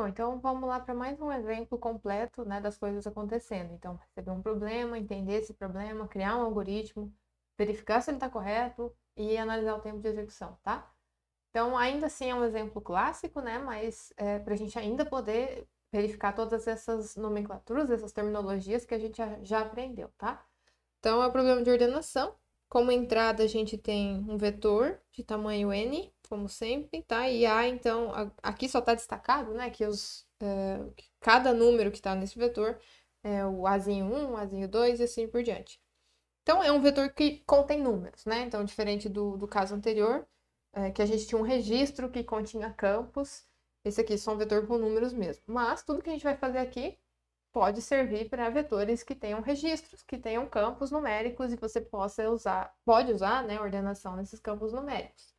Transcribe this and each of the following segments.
Bom, então vamos lá para mais um exemplo completo né, das coisas acontecendo. Então, receber um problema, entender esse problema, criar um algoritmo, verificar se ele está correto e analisar o tempo de execução, tá? Então, ainda assim é um exemplo clássico, né? Mas é, para a gente ainda poder verificar todas essas nomenclaturas, essas terminologias que a gente já, já aprendeu, tá? Então, é o problema de ordenação. Como entrada, a gente tem um vetor de tamanho n como sempre, tá? E A, então, a, aqui só está destacado, né, que os, eh, cada número que está nesse vetor é o Azinho 1, Azinho 2 e assim por diante. Então, é um vetor que contém números, né? Então, diferente do, do caso anterior, é, que a gente tinha um registro que continha campos, esse aqui é só um vetor com números mesmo. Mas tudo que a gente vai fazer aqui pode servir para vetores que tenham registros, que tenham campos numéricos e você possa usar, pode usar, né, ordenação nesses campos numéricos.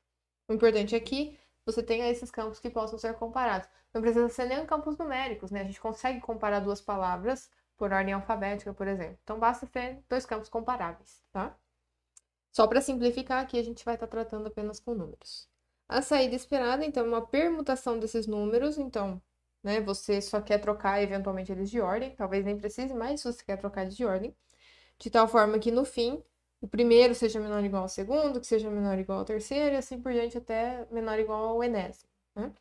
O importante é que você tenha esses campos que possam ser comparados. Não precisa ser nem campos numéricos, né? A gente consegue comparar duas palavras por ordem alfabética, por exemplo. Então, basta ter dois campos comparáveis, tá? Só para simplificar aqui, a gente vai estar tá tratando apenas com números. A saída esperada, então, é uma permutação desses números. Então, né, você só quer trocar eventualmente eles de ordem, talvez nem precise, mais, se você quer trocar eles de ordem. De tal forma que no fim o primeiro seja menor ou igual ao segundo, que seja menor ou igual ao terceiro, e assim por diante até menor ou igual ao enésimo. Né?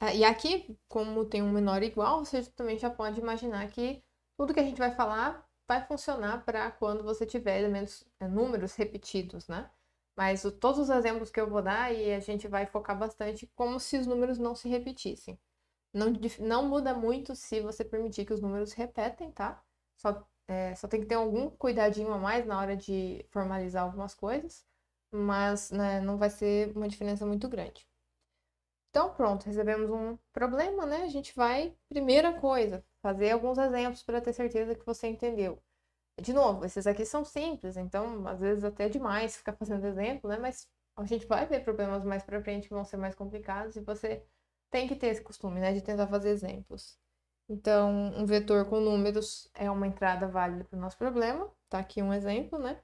Ah, e aqui, como tem um menor ou igual, você também já pode imaginar que tudo que a gente vai falar vai funcionar para quando você tiver elementos, é, números repetidos, né? Mas o, todos os exemplos que eu vou dar, e a gente vai focar bastante como se os números não se repetissem. Não, não muda muito se você permitir que os números repetem, tá? Só é, só tem que ter algum cuidadinho a mais na hora de formalizar algumas coisas, mas né, não vai ser uma diferença muito grande. Então, pronto, recebemos um problema, né? A gente vai, primeira coisa, fazer alguns exemplos para ter certeza que você entendeu. De novo, esses aqui são simples, então às vezes até é demais ficar fazendo exemplo, né? Mas a gente vai ver problemas mais para frente que vão ser mais complicados e você tem que ter esse costume, né, de tentar fazer exemplos. Então, um vetor com números é uma entrada válida para o nosso problema. Tá aqui um exemplo, né?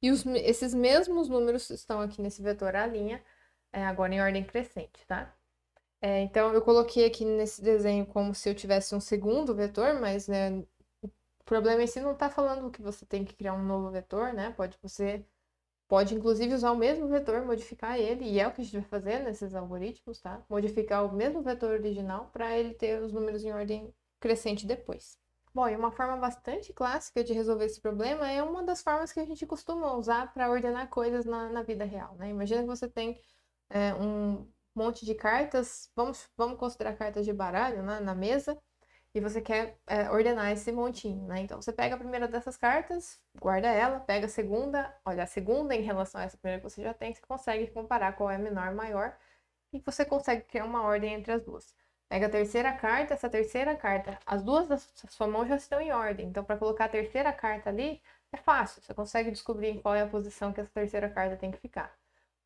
E os, esses mesmos números estão aqui nesse vetor A linha, é, agora em ordem crescente, tá? É, então, eu coloquei aqui nesse desenho como se eu tivesse um segundo vetor, mas né, o problema em si não está falando que você tem que criar um novo vetor, né? Pode você pode, inclusive, usar o mesmo vetor, modificar ele, e é o que a gente vai fazer nesses algoritmos, tá? Modificar o mesmo vetor original para ele ter os números em ordem crescente depois. Bom, e uma forma bastante clássica de resolver esse problema é uma das formas que a gente costuma usar para ordenar coisas na, na, vida real. Né? Imagina que você tem é, um monte de cartas, vamos, vamos considerar cartas de baralho né, na mesa, e você quer é, ordenar esse montinho. Né? Então você pega a primeira dessas cartas, guarda ela, pega a segunda, olha, a segunda em relação a essa primeira que você já tem, você consegue comparar qual é menor, maior, e você consegue criar uma ordem entre as duas. Pega a terceira carta, essa terceira carta. As duas da sua mão já estão em ordem. Então, para colocar a terceira carta ali, é fácil. Você consegue descobrir em qual é a posição que essa terceira carta tem que ficar.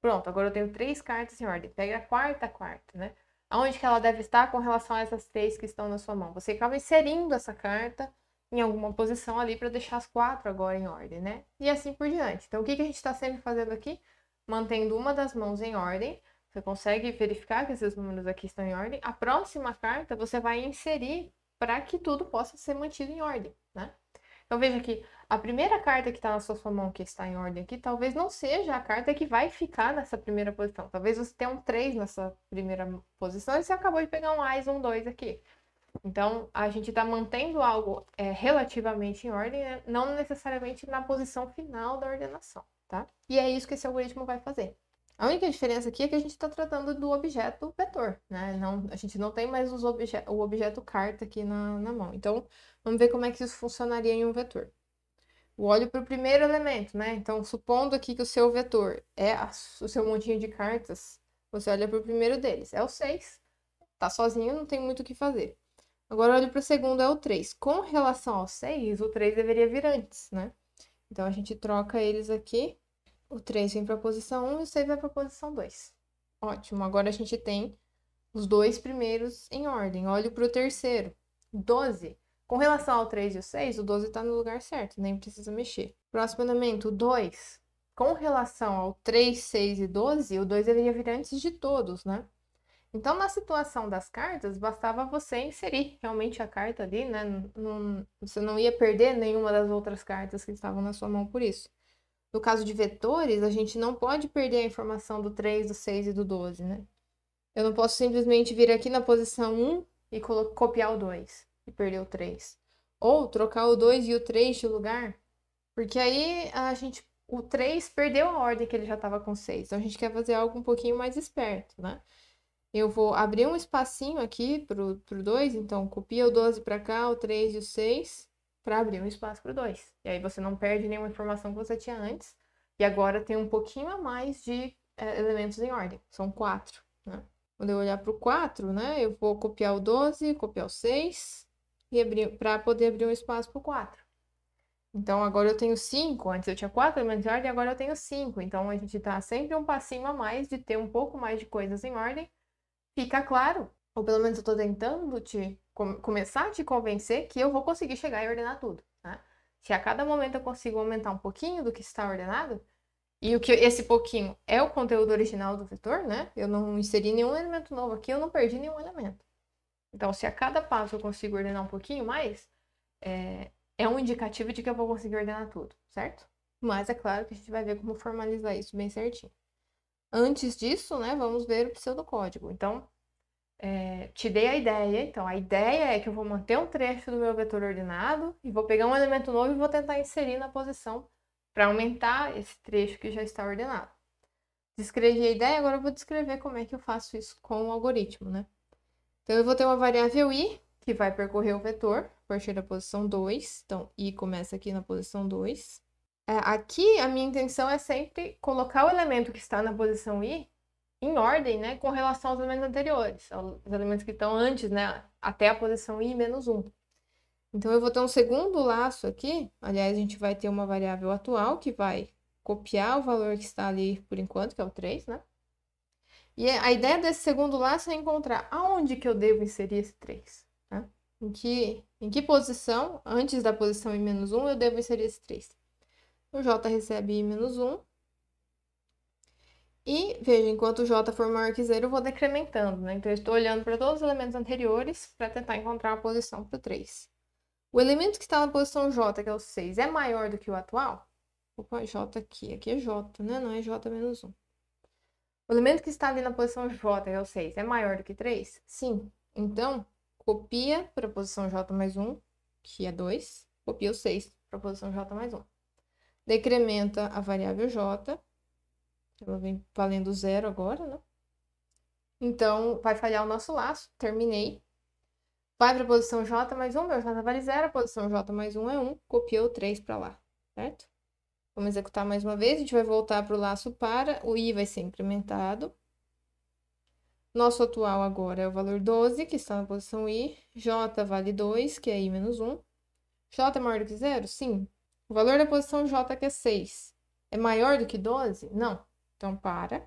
Pronto, agora eu tenho três cartas em ordem. Pega a quarta quarta, né? Aonde que ela deve estar com relação a essas três que estão na sua mão? Você acaba inserindo essa carta em alguma posição ali para deixar as quatro agora em ordem, né? E assim por diante. Então, o que, que a gente está sempre fazendo aqui? Mantendo uma das mãos em ordem você consegue verificar que esses números aqui estão em ordem. A próxima carta você vai inserir para que tudo possa ser mantido em ordem, né? Então veja que a primeira carta que está na sua mão, que está em ordem aqui, talvez não seja a carta que vai ficar nessa primeira posição. Talvez você tenha um 3 nessa primeira posição e você acabou de pegar um AIS, um 2 aqui. Então, a gente está mantendo algo é, relativamente em ordem, né? não necessariamente na posição final da ordenação, tá? E é isso que esse algoritmo vai fazer. A única diferença aqui é que a gente está tratando do objeto vetor, né? Não, a gente não tem mais obje o objeto carta aqui na, na mão. Então, vamos ver como é que isso funcionaria em um vetor. O olho para o primeiro elemento, né? Então, supondo aqui que o seu vetor é a, o seu montinho de cartas, você olha para o primeiro deles, é o 6. Está sozinho, não tem muito o que fazer. Agora, olho para o segundo, é o 3. Com relação ao 6, o 3 deveria vir antes, né? Então, a gente troca eles aqui o 3 vem para a posição 1 e o 6 vai para a posição 2. Ótimo, agora a gente tem os dois primeiros em ordem. Olho para o terceiro. 12. Com relação ao 3 e o 6, o 12 está no lugar certo, nem precisa mexer. Próximo elemento, o 2. Com relação ao 3, 6 e 12, o 2 deveria vir antes de todos, né? Então, na situação das cartas, bastava você inserir realmente a carta ali, né? Não, você não ia perder nenhuma das outras cartas que estavam na sua mão por isso. No caso de vetores, a gente não pode perder a informação do 3, do 6 e do 12, né? Eu não posso simplesmente vir aqui na posição 1 e copiar o 2 e perder o 3. Ou trocar o 2 e o 3 de lugar, porque aí a gente o 3 perdeu a ordem que ele já estava com 6. Então a gente quer fazer algo um pouquinho mais esperto, né? Eu vou abrir um espacinho aqui para o 2, então copia o 12 para cá, o 3 e o 6 para abrir um espaço para o 2. E aí você não perde nenhuma informação que você tinha antes, e agora tem um pouquinho a mais de é, elementos em ordem, são quatro. Né? Quando eu olhar para o 4, né, eu vou copiar o 12, copiar o 6, e abrir para poder abrir um espaço para o 4. Então agora eu tenho 5, antes eu tinha 4 elementos em ordem, agora eu tenho 5. Então a gente está sempre um passinho a mais de ter um pouco mais de coisas em ordem. Fica claro ou pelo menos eu estou tentando te com, começar a te convencer que eu vou conseguir chegar e ordenar tudo. Né? Se a cada momento eu consigo aumentar um pouquinho do que está ordenado, e o que esse pouquinho é o conteúdo original do vetor, né? Eu não inseri nenhum elemento novo aqui, eu não perdi nenhum elemento. Então, se a cada passo eu consigo ordenar um pouquinho mais, é, é um indicativo de que eu vou conseguir ordenar tudo, certo? Mas é claro que a gente vai ver como formalizar isso bem certinho. Antes disso, né, vamos ver o pseudocódigo. Então, é, te dei a ideia, então a ideia é que eu vou manter um trecho do meu vetor ordenado e vou pegar um elemento novo e vou tentar inserir na posição para aumentar esse trecho que já está ordenado. Descrevi a ideia, agora eu vou descrever como é que eu faço isso com o algoritmo, né? Então eu vou ter uma variável i que vai percorrer o vetor a partir da posição 2, então i começa aqui na posição 2. É, aqui a minha intenção é sempre colocar o elemento que está na posição i em ordem, né, com relação aos elementos anteriores, aos elementos que estão antes, né, até a posição i menos 1. Então, eu vou ter um segundo laço aqui, aliás, a gente vai ter uma variável atual que vai copiar o valor que está ali por enquanto, que é o 3, né? E é, a ideia desse segundo laço é encontrar aonde que eu devo inserir esse 3, né? Tá? Em que, em que posição, antes da posição i menos 1, eu devo inserir esse 3. O j recebe i menos 1, e veja, enquanto o J for maior que zero, eu vou decrementando, né? Então, eu estou olhando para todos os elementos anteriores para tentar encontrar a posição para o 3. O elemento que está na posição J, que é o 6, é maior do que o atual? Opa, J aqui. Aqui é J, né? Não é J menos 1. O elemento que está ali na posição J, que é o 6, é maior do que 3? Sim. Então, copia para a posição J mais 1, que é 2. Copia o 6 para a posição J mais 1. Decrementa a variável J ela vem valendo zero agora, né? Então, vai falhar o nosso laço. Terminei. Vai para a posição J mais 1, meu J vale zero. A posição J mais 1 é 1. Copiou o 3 para lá, certo? Vamos executar mais uma vez. A gente vai voltar para o laço para. O I vai ser incrementado. Nosso atual agora é o valor 12, que está na posição i. j vale 2, que é i menos 1. j é maior do que zero? Sim. O valor da posição j, que é 6, é maior do que 12? Não. Então, para,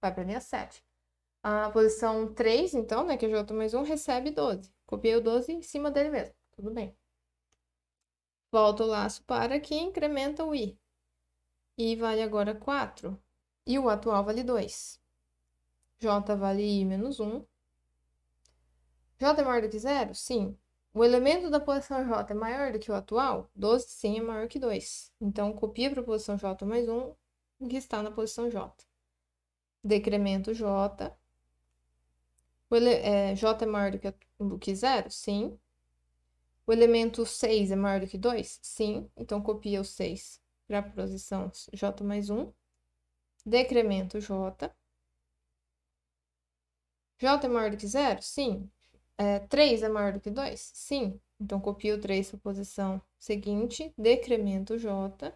vai para a linha 7. A posição 3, então, né, que é J mais 1, recebe 12. Copiei o 12 em cima dele mesmo, tudo bem. Volta o laço para aqui, incrementa o i. i vale agora 4. E o atual vale 2. j vale i menos 1. j é maior do que zero? Sim. O elemento da posição j é maior do que o atual? 12, sim, é maior que 2. Então, copia para a posição j mais 1 que está na posição J. Decremento J. O ele, é, J é maior do que, do que zero? Sim. O elemento 6 é maior do que 2? Sim. Então, copia o 6 para a posição J mais 1. Decremento J. J é maior do que zero? Sim. É, 3 é maior do que 2? Sim. Então, copia o 3 para a posição seguinte, decremento J.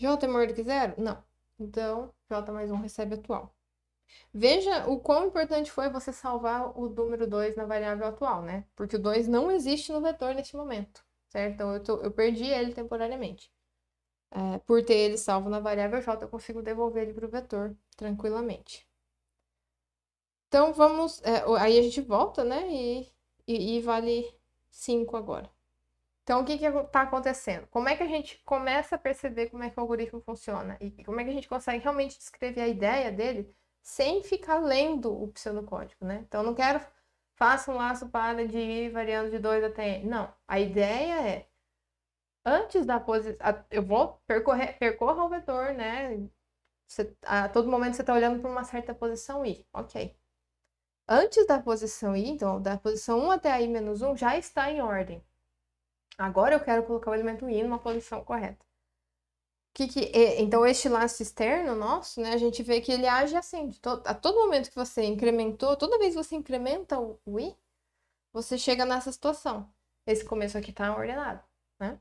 J é maior do que zero? Não. Então, J mais 1 recebe atual. Veja o quão importante foi você salvar o número 2 na variável atual, né? Porque o 2 não existe no vetor neste momento, certo? Então, eu, tô, eu perdi ele temporariamente. É, por ter ele salvo na variável j, eu consigo devolver ele para o vetor tranquilamente. Então, vamos... É, aí a gente volta, né? E, e, e vale 5 agora. Então, o que está acontecendo? Como é que a gente começa a perceber como é que o algoritmo funciona? E como é que a gente consegue realmente descrever a ideia dele sem ficar lendo o pseudocódigo, né? Então, não quero faça um laço para de ir variando de 2 até n. Não, a ideia é antes da posição, eu vou percorrer, percorra o vetor, né? Você, a todo momento você está olhando para uma certa posição i, ok? Antes da posição i, então da posição 1 até a i menos 1 já está em ordem. Agora eu quero colocar o elemento i numa posição correta. Que que, então, este laço externo nosso, né, a gente vê que ele age assim. To, a todo momento que você incrementou, toda vez que você incrementa o, o i, você chega nessa situação. Esse começo aqui está ordenado, né?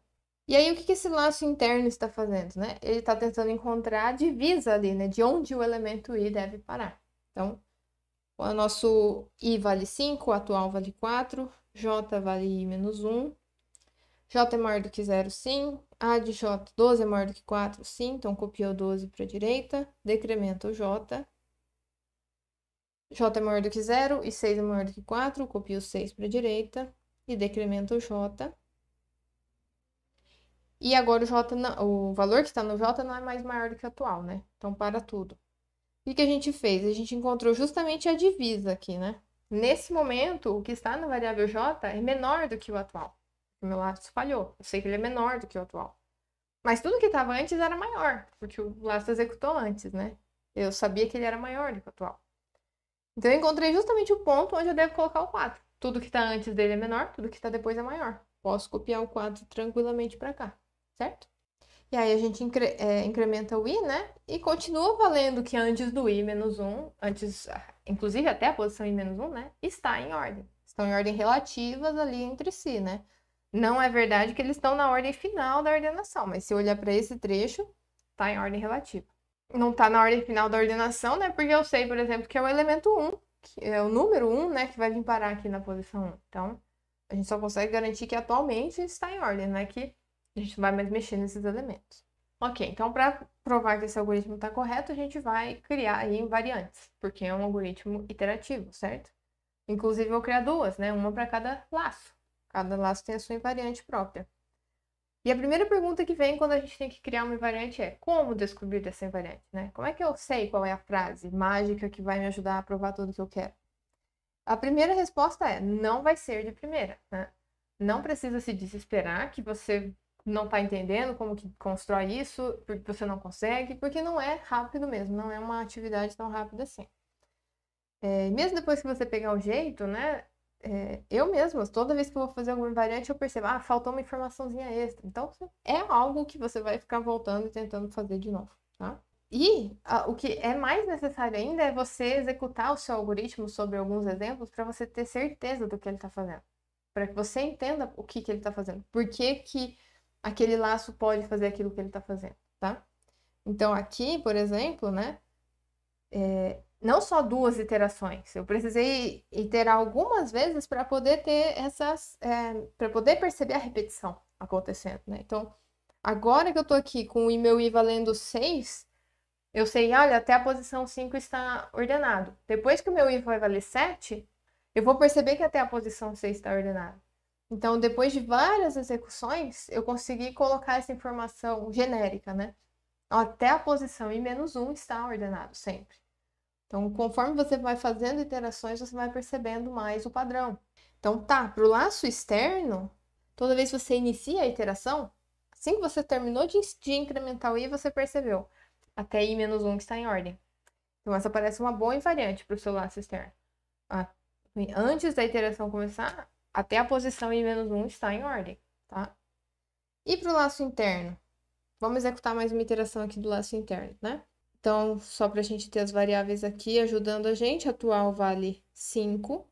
E aí, o que, que esse laço interno está fazendo, né? Ele está tentando encontrar a divisa ali, né? De onde o elemento i deve parar. Então, o nosso i vale 5, o atual vale 4, j vale i menos 1, J é maior do que zero, sim. A de J, 12 é maior do que 4, sim. Então, copiou 12 para a direita, decrementa o J. J é maior do que zero e 6 é maior do que 4, copio 6 para a direita e decrementa o J. E agora o, J o valor que está no J não é mais maior do que o atual, né? Então, para tudo. O que a gente fez? A gente encontrou justamente a divisa aqui, né? Nesse momento, o que está na variável J é menor do que o atual. O meu laço falhou. Eu sei que ele é menor do que o atual. Mas tudo que estava antes era maior, porque o laço executou antes, né? Eu sabia que ele era maior do que o atual. Então eu encontrei justamente o ponto onde eu devo colocar o 4. Tudo que está antes dele é menor, tudo que está depois é maior. Posso copiar o 4 tranquilamente para cá, certo? E aí a gente incre é, incrementa o i, né? E continua valendo que antes do i menos 1, antes, inclusive até a posição i menos 1, né? Está em ordem. Estão em ordem relativas ali entre si, né? Não é verdade que eles estão na ordem final da ordenação, mas se olhar para esse trecho, está em ordem relativa. Não está na ordem final da ordenação, né? Porque eu sei, por exemplo, que é o elemento 1, que é o número 1, né, que vai vir parar aqui na posição 1. Então, a gente só consegue garantir que atualmente está em ordem, né? Que a gente não vai mais mexer nesses elementos. Ok, então para provar que esse algoritmo está correto, a gente vai criar aí invariantes, porque é um algoritmo iterativo, certo? Inclusive, eu vou criar duas, né? Uma para cada laço. Cada laço tem a sua invariante própria. E a primeira pergunta que vem quando a gente tem que criar uma invariante é como descobrir essa invariante, né? Como é que eu sei qual é a frase mágica que vai me ajudar a provar tudo que eu quero? A primeira resposta é não vai ser de primeira, né? Não tá. precisa se desesperar que você não está entendendo como que constrói isso, porque você não consegue, porque não é rápido mesmo, não é uma atividade tão rápida assim. É, mesmo depois que você pegar o jeito, né? É, eu mesma, toda vez que eu vou fazer alguma variante, eu percebo, ah, faltou uma informaçãozinha extra. Então, é algo que você vai ficar voltando e tentando fazer de novo, tá? E a, o que é mais necessário ainda é você executar o seu algoritmo sobre alguns exemplos para você ter certeza do que ele está fazendo. Para que você entenda o que, que ele está fazendo. Por que, que aquele laço pode fazer aquilo que ele está fazendo, tá? Então, aqui, por exemplo, né? É, não só duas iterações. Eu precisei iterar algumas vezes para poder ter essas, é, para poder perceber a repetição acontecendo, né? Então, agora que eu estou aqui com o meu i valendo 6, eu sei, olha, até a posição 5 está ordenado. Depois que o meu i vai valer 7, eu vou perceber que até a posição 6 está ordenado. Então, depois de várias execuções, eu consegui colocar essa informação genérica, né? Até a posição i menos 1 está ordenado sempre. Então, conforme você vai fazendo iterações, você vai percebendo mais o padrão. Então, tá, para o laço externo, toda vez que você inicia a iteração, assim que você terminou de, de incrementar o i, você percebeu até i menos 1 que está em ordem. Então, essa parece uma boa invariante para o seu laço externo. Ah, antes da iteração começar, até a posição i menos 1 está em ordem, tá? E para o laço interno? Vamos executar mais uma iteração aqui do laço interno, né? Então, só para a gente ter as variáveis aqui ajudando a gente, atual vale 5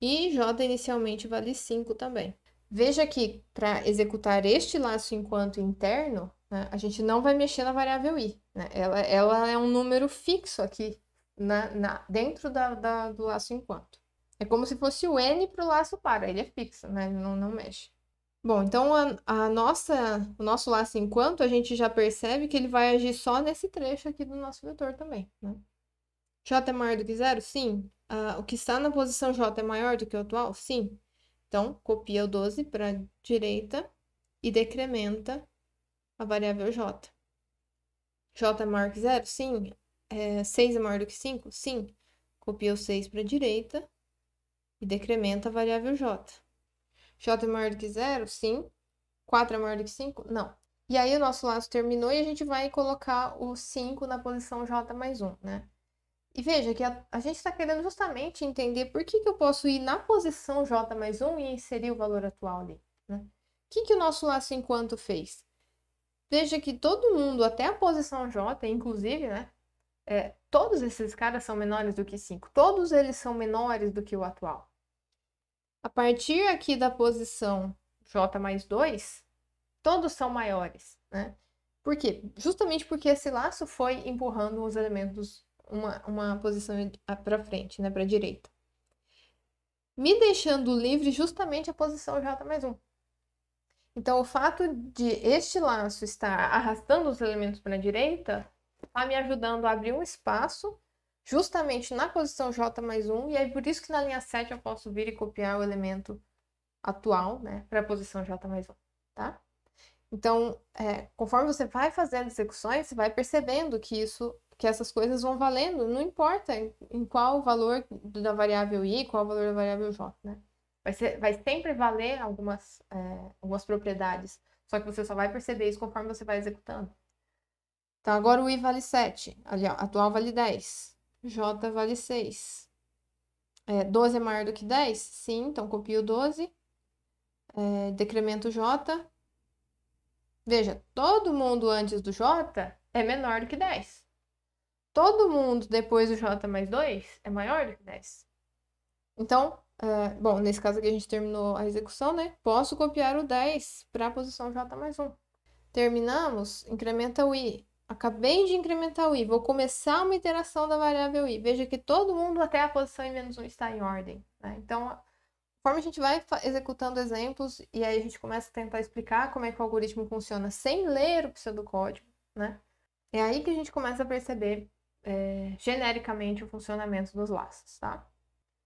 e J inicialmente vale 5 também. Veja que para executar este laço enquanto interno, né, a gente não vai mexer na variável i. Né? Ela, ela é um número fixo aqui na, na dentro da, da, do laço enquanto. É como se fosse o n para o laço para, ele é fixo, né? ele não, não mexe. Bom, então a, a, nossa, o nosso laço enquanto a gente já percebe que ele vai agir só nesse trecho aqui do nosso vetor também, né? J é maior do que zero? Sim. Ah, o que está na posição J é maior do que o atual? Sim. Então, copia o 12 para a direita e decrementa a variável J. J é maior que zero? Sim. É, 6 é maior do que 5? Sim. Copia o 6 para a direita e decrementa a variável J. J é maior do que zero? Sim. 4 é maior do que 5? Não. E aí o nosso laço terminou e a gente vai colocar o 5 na posição J mais 1, né? E veja que a, a gente está querendo justamente entender por que, que eu posso ir na posição J mais 1 e inserir o valor atual ali, né? O que, que o nosso laço enquanto fez? Veja que todo mundo, até a posição J, inclusive, né? É, todos esses caras são menores do que 5. Todos eles são menores do que o atual. A partir aqui da posição J mais 2, todos são maiores, né? Por quê? Justamente porque esse laço foi empurrando os elementos uma, uma posição para frente, né? Para a direita. Me deixando livre justamente a posição J mais 1. Então, o fato de este laço estar arrastando os elementos para a direita está me ajudando a abrir um espaço justamente na posição J mais 1, e é por isso que na linha 7 eu posso vir e copiar o elemento atual, né, para a posição J mais 1, tá? Então, é, conforme você vai fazendo execuções, você vai percebendo que isso, que essas coisas vão valendo, não importa em qual valor da variável i, qual o valor da variável j, né? Vai, ser, vai sempre valer algumas, é, algumas propriedades, só que você só vai perceber isso conforme você vai executando. Então, agora o i vale 7, ali, ó, atual vale 10. J vale 6. É, 12 é maior do que 10? Sim, então copio 12. É, decremento J. Veja, todo mundo antes do J é menor do que 10. Todo mundo depois do J mais 2 é maior do que 10. Então, é, bom, nesse caso aqui a gente terminou a execução, né? Posso copiar o 10 para a posição J mais 1. Terminamos, incrementa o i. Acabei de incrementar o i, vou começar uma iteração da variável i. Veja que todo mundo até a posição i menos 1 está em ordem. Né? Então, conforme a gente vai executando exemplos e aí a gente começa a tentar explicar como é que o algoritmo funciona sem ler o pseudocódigo, né? É aí que a gente começa a perceber é, genericamente o funcionamento dos laços, tá?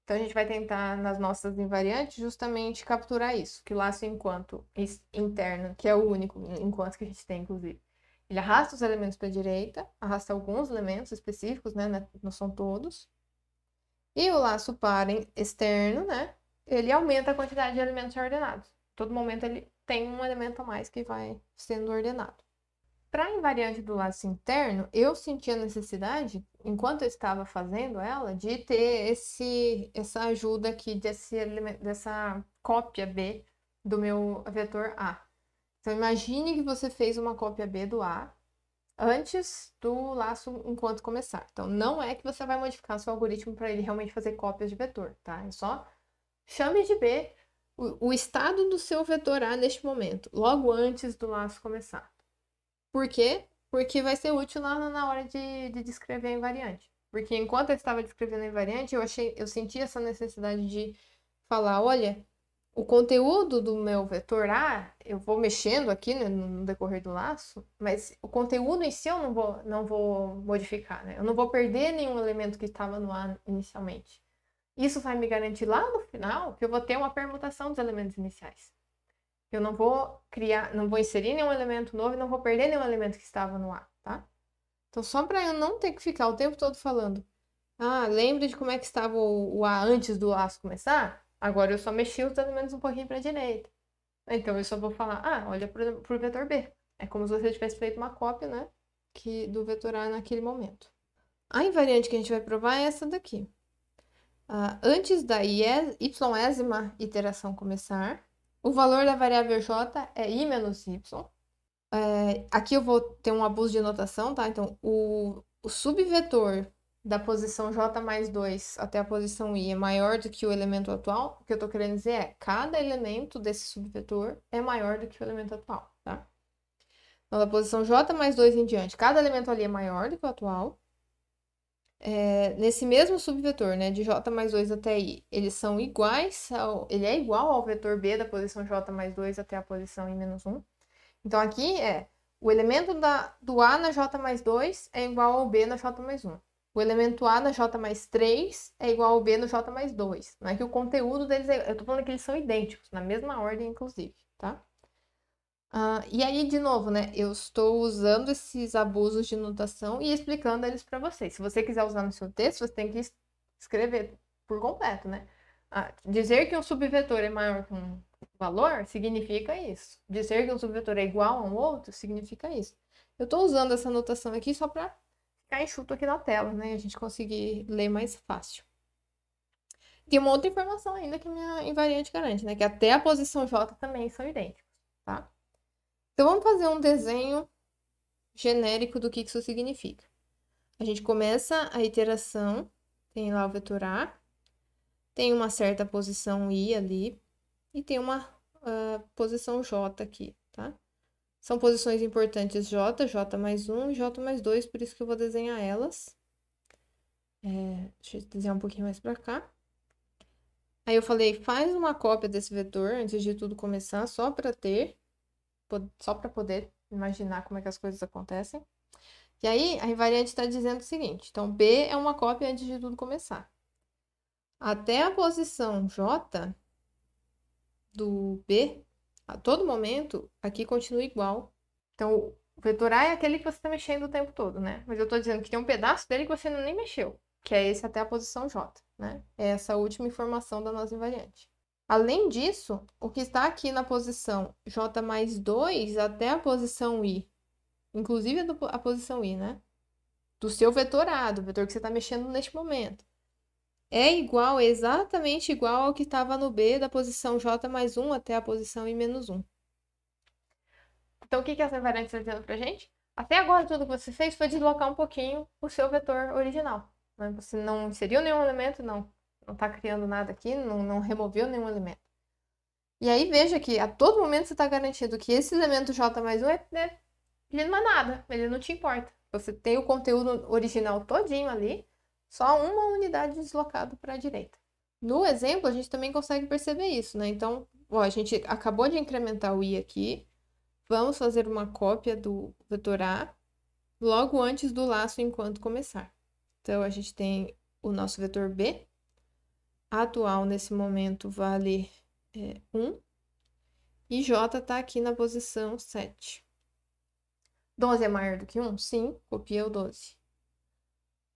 Então a gente vai tentar nas nossas invariantes justamente capturar isso, que o laço enquanto interno, que é o único enquanto que a gente tem, inclusive, ele arrasta os elementos para a direita, arrasta alguns elementos específicos, né, né? Não são todos. E o laço par externo, né? Ele aumenta a quantidade de elementos ordenados. Todo momento ele tem um elemento a mais que vai sendo ordenado. Para a invariante do laço interno, eu senti a necessidade, enquanto eu estava fazendo ela, de ter esse, essa ajuda aqui desse, dessa cópia B do meu vetor A. Então imagine que você fez uma cópia B do A antes do laço enquanto começar. Então não é que você vai modificar seu algoritmo para ele realmente fazer cópias de vetor, tá? É só chame de B o, o estado do seu vetor A neste momento, logo antes do laço começar. Por quê? Porque vai ser útil lá na hora de, de descrever a invariante. Porque enquanto eu estava descrevendo a invariante, eu achei, eu senti essa necessidade de falar, olha, o conteúdo do meu vetor A, eu vou mexendo aqui né, no decorrer do laço, mas o conteúdo em si eu não vou, não vou modificar, né? Eu não vou perder nenhum elemento que estava no A inicialmente. Isso vai me garantir lá no final que eu vou ter uma permutação dos elementos iniciais. Eu não vou criar, não vou inserir nenhum elemento novo e não vou perder nenhum elemento que estava no A, tá? Então, só para eu não ter que ficar o tempo todo falando, ah, lembre de como é que estava o, o A antes do laço começar, Agora eu só mexi o tanto menos um pouquinho para a direita. Então eu só vou falar, ah, olha para o vetor B. É como se você tivesse feito uma cópia, né? Que, do vetor A naquele momento. A invariante que a gente vai provar é essa daqui. Uh, antes da yésima iteração começar, o valor da variável j é i menos y. É, aqui eu vou ter um abuso de notação, tá? Então, o, o subvetor da posição J mais 2 até a posição I é maior do que o elemento atual, o que eu estou querendo dizer é cada elemento desse subvetor é maior do que o elemento atual, tá? Então, da posição J mais 2 em diante, cada elemento ali é maior do que o atual. É, nesse mesmo subvetor, né, de J mais 2 até I, eles são iguais, ao, ele é igual ao vetor B da posição J mais 2 até a posição I menos 1. Então, aqui é o elemento da, do A na J mais 2 é igual ao B na J mais 1. O elemento A na J mais 3 é igual ao B no J mais 2. Não é que o conteúdo deles é... Eu tô falando que eles são idênticos, na mesma ordem, inclusive, tá? Uh, e aí, de novo, né? Eu estou usando esses abusos de notação e explicando eles para vocês. Se você quiser usar no seu texto, você tem que escrever por completo, né? Ah, dizer que um subvetor é maior que um valor significa isso. Dizer que um subvetor é igual a um outro significa isso. Eu estou usando essa notação aqui só para ficar enxuto aqui na tela, né? A gente conseguir ler mais fácil. Tem uma outra informação ainda que minha invariante garante, né? Que até a posição J também são idênticos, tá? Então, vamos fazer um desenho genérico do que isso significa. A gente começa a iteração, tem lá o vetor A, tem uma certa posição I ali, e tem uma uh, posição J aqui, tá? São posições importantes J, J mais 1 e J mais 2, por isso que eu vou desenhar elas. É, deixa eu desenhar um pouquinho mais para cá. Aí eu falei, faz uma cópia desse vetor antes de tudo começar, só para ter, só para poder imaginar como é que as coisas acontecem. E aí, a invariante está dizendo o seguinte, então, B é uma cópia antes de tudo começar. Até a posição J do B, a todo momento, aqui continua igual. Então, o vetor A é aquele que você está mexendo o tempo todo, né? Mas eu estou dizendo que tem um pedaço dele que você nem mexeu, que é esse até a posição J, né? É essa última informação da nossa invariante. Além disso, o que está aqui na posição J mais 2 até a posição I, inclusive a, do, a posição I, né? Do seu vetor A, do vetor que você está mexendo neste momento é igual, exatamente igual ao que estava no B da posição J mais 1 até a posição I menos 1. Então, o que, que essa variante está dizendo para gente? Até agora, tudo que você fez foi deslocar um pouquinho o seu vetor original. Né? Você não inseriu nenhum elemento, não não está criando nada aqui, não, não removeu nenhum elemento. E aí veja que a todo momento você está garantindo que esse elemento J mais 1 é, ele não é nada, ele não te importa. Você tem o conteúdo original todinho ali, só uma unidade deslocada para a direita. No exemplo, a gente também consegue perceber isso, né? Então, ó, a gente acabou de incrementar o i aqui. Vamos fazer uma cópia do vetor A logo antes do laço enquanto começar. Então, a gente tem o nosso vetor B. Atual, nesse momento, vale é, 1. E J está aqui na posição 7. 12 é maior do que 1? Sim, copia o 12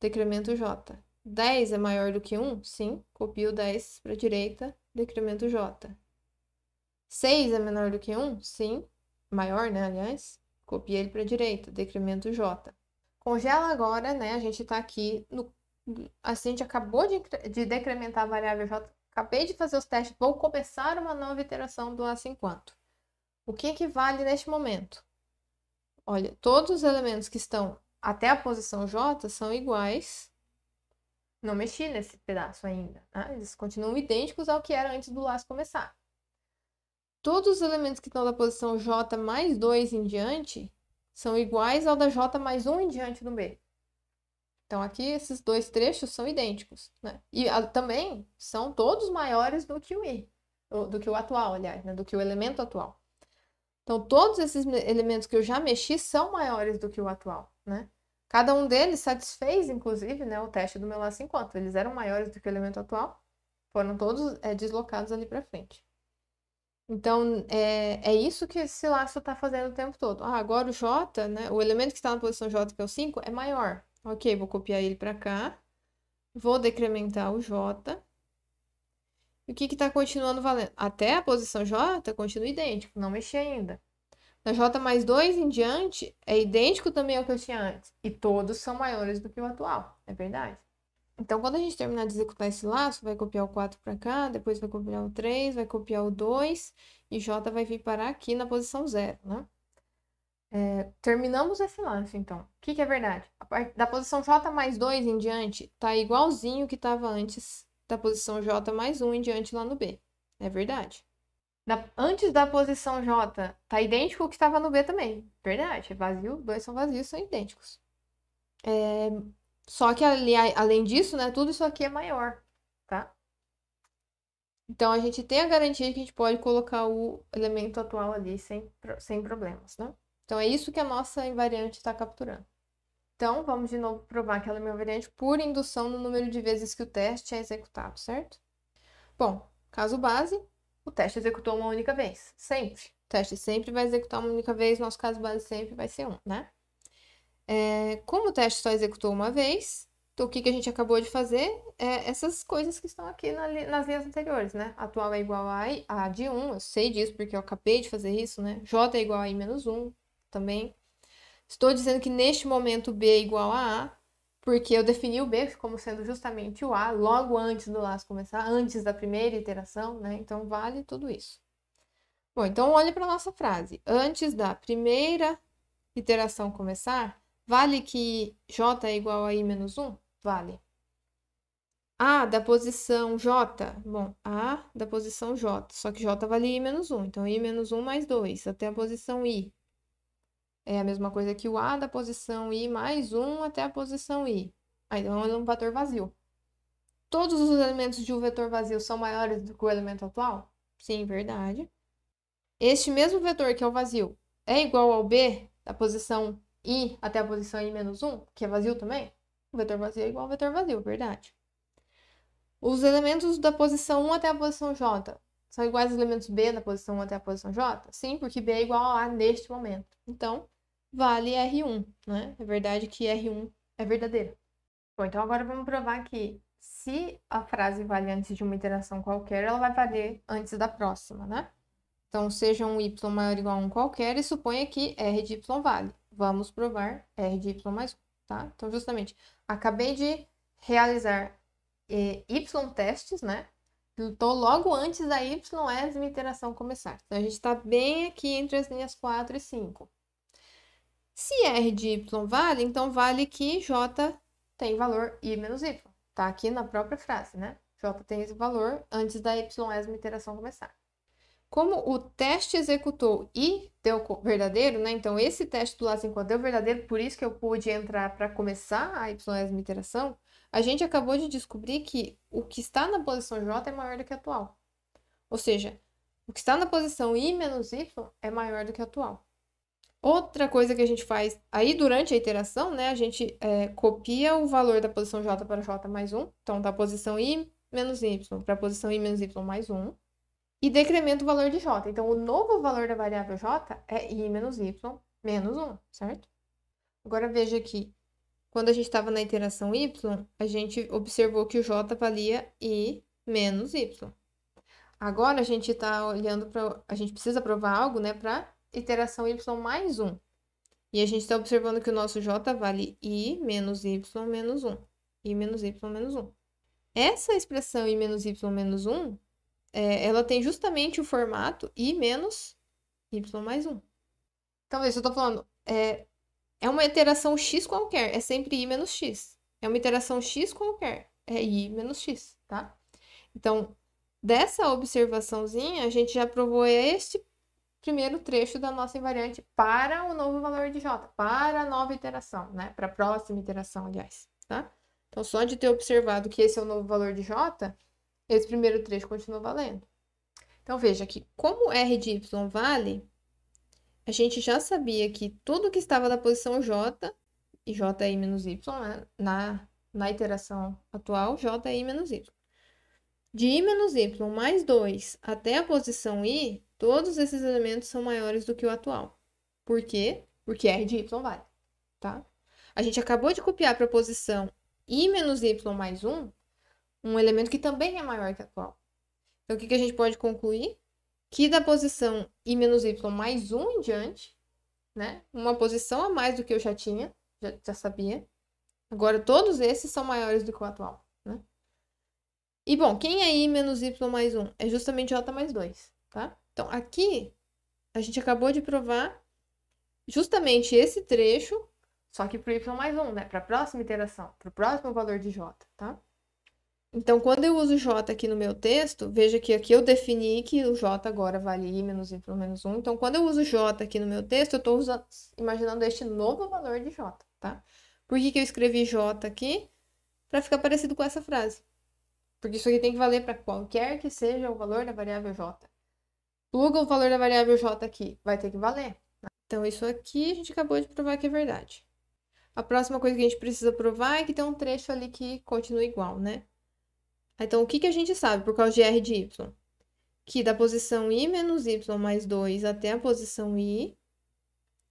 decremento J. 10 é maior do que 1? Sim, copio 10 para a direita, decremento J. 6 é menor do que 1? Sim, maior, né, aliás, copia ele para a direita, decremento J. Congela agora, né, a gente está aqui no... Assim, a gente acabou de, de decrementar a variável J, acabei de fazer os testes, vou começar uma nova iteração do a quanto. O que, que vale neste momento? Olha, todos os elementos que estão até a posição J são iguais. Não mexi nesse pedaço ainda. Tá? Eles continuam idênticos ao que era antes do laço começar. Todos os elementos que estão da posição J mais 2 em diante são iguais ao da J mais 1 em diante do B. Então, aqui esses dois trechos são idênticos. Né? E a, ah, também são todos maiores do que o I, do que o atual, aliás, né? do que o elemento atual. Então, todos esses elementos que eu já mexi são maiores do que o atual. Né? Cada um deles satisfez, inclusive, né, o teste do meu Melan enquanto Eles eram maiores do que o elemento atual, foram todos é, deslocados ali para frente. Então, é, é isso que esse laço está fazendo o tempo todo. Ah, agora o J, né, o elemento que está na posição J, que é o 5, é maior. Ok, vou copiar ele para cá. Vou decrementar o J. E o que está continuando valendo? Até a posição J continua idêntico, não mexi ainda. Da então, J mais 2 em diante, é idêntico também ao que eu tinha antes. E todos são maiores do que o atual, é verdade? Então, quando a gente terminar de executar esse laço, vai copiar o 4 para cá, depois vai copiar o 3, vai copiar o 2 e J vai vir parar aqui na posição 0, né? É, terminamos esse laço, então. O que, que é verdade? Part... da posição J mais 2 em diante, tá igualzinho que estava antes da posição J mais 1 em diante lá no B. É verdade antes da posição J, tá idêntico o que estava no B também. Verdade, é vazio, dois são vazios, são idênticos. É, só que ali, além disso, né, tudo isso aqui é maior, tá? Então a gente tem a garantia que a gente pode colocar o elemento atual ali sem, sem problemas, né? Então é isso que a nossa invariante está capturando. Então, vamos de novo provar que ela é uma invariante por indução no número de vezes que o teste é executado, certo? Bom, caso base, o teste é executou uma única vez, sempre. O teste sempre vai executar uma única vez, nosso caso base sempre vai ser 1, um, né? É, como o teste só executou uma vez, então o que, que a gente acabou de fazer é essas coisas que estão aqui na, nas linhas anteriores, né? Atual é igual a, I, a de 1, eu sei disso porque eu acabei de fazer isso, né? J é igual a I menos 1 também. Estou dizendo que neste momento B é igual a A, porque eu defini o B como sendo justamente o A logo antes do laço começar, antes da primeira iteração, né? Então, vale tudo isso. Bom, então olha para a nossa frase. Antes da primeira iteração começar, vale que J é igual a I menos 1? Vale. A da posição J, bom, A da posição J, só que J vale I menos 1, então I menos 1 mais 2, até a posição I é a mesma coisa que o A da posição I mais 1 até a posição I. Aí então é um vetor vazio. Todos os elementos de um vetor vazio são maiores do que o elemento atual? Sim, verdade. Este mesmo vetor que é o vazio é igual ao B da posição I até a posição I menos 1, que é vazio também? O vetor vazio é igual ao vetor vazio, verdade. Os elementos da posição 1 até a posição J são iguais aos elementos B da posição 1 até a posição J? Sim, porque B é igual a A neste momento. Então, vale R1, né? É verdade que R1 é verdadeira. Bom, então agora vamos provar que se a frase vale antes de uma iteração qualquer, ela vai valer antes da próxima, né? Então, seja um y maior ou igual a 1 qualquer e suponha que r de y vale. Vamos provar r de y mais 1, tá? Então, justamente, acabei de realizar eh, y testes, né? Estou logo antes da y uma iteração começar. Então, a gente está bem aqui entre as linhas 4 e 5. Se R de Y vale, então vale que J tem valor I menos Y. Tá aqui na própria frase, né? J tem esse valor antes da y iteração começar. Como o teste executou e deu verdadeiro, né? Então, esse teste do lado enquanto deu verdadeiro, por isso que eu pude entrar para começar a y iteração, a gente acabou de descobrir que o que está na posição j é maior do que a atual. Ou seja, o que está na posição i menos y é maior do que a atual. Outra coisa que a gente faz aí durante a iteração, né? A gente é, copia o valor da posição J para J mais 1. Então, da posição I menos Y para a posição I menos Y mais 1. E decrementa o valor de J. Então, o novo valor da variável J é I menos Y menos 1, certo? Agora, veja aqui. Quando a gente estava na iteração Y, a gente observou que o J valia I menos Y. Agora, a gente está olhando para... A gente precisa provar algo, né? Para iteração y mais 1. E a gente está observando que o nosso j vale i menos y menos 1. i menos y menos 1. Essa expressão i menos y menos 1, é, ela tem justamente o formato i menos y mais 1. Então, veja, eu estou falando, é, é uma iteração x qualquer, é sempre i menos x. É uma iteração x qualquer, é i menos x, tá? Então, dessa observaçãozinha, a gente já provou este primeiro trecho da nossa invariante para o novo valor de J, para a nova iteração, né? Para a próxima iteração, aliás, tá? Então, só de ter observado que esse é o novo valor de J, esse primeiro trecho continua valendo. Então, veja que como R de Y vale, a gente já sabia que tudo que estava na posição J, e i menos Y, né? na, na iteração atual, j i menos Y. De I menos Y mais 2 até a posição I, Todos esses elementos são maiores do que o atual. Por quê? Porque R de Y vale, tá? A gente acabou de copiar a proposição I menos Y mais 1, um elemento que também é maior que o atual. Então, o que, que a gente pode concluir? Que da posição I menos Y mais 1 em diante, né? Uma posição a mais do que eu já tinha, já, já sabia. Agora, todos esses são maiores do que o atual, né? E, bom, quem é I menos Y mais 1? É justamente J mais 2, tá? Então, aqui a gente acabou de provar justamente esse trecho, só que para o y mais 1, né? Para a próxima iteração, para o próximo valor de j, tá? Então, quando eu uso j aqui no meu texto, veja que aqui eu defini que o j agora vale i menos y menos 1. Então, quando eu uso j aqui no meu texto, eu estou imaginando este novo valor de j, tá? Por que, que eu escrevi j aqui? Para ficar parecido com essa frase. Porque isso aqui tem que valer para qualquer que seja o valor da variável j pluga o valor da variável j aqui, vai ter que valer. Então, isso aqui a gente acabou de provar que é verdade. A próxima coisa que a gente precisa provar é que tem um trecho ali que continua igual, né? Então, o que, que a gente sabe por causa de R de Y? Que da posição I menos Y mais 2 até a posição I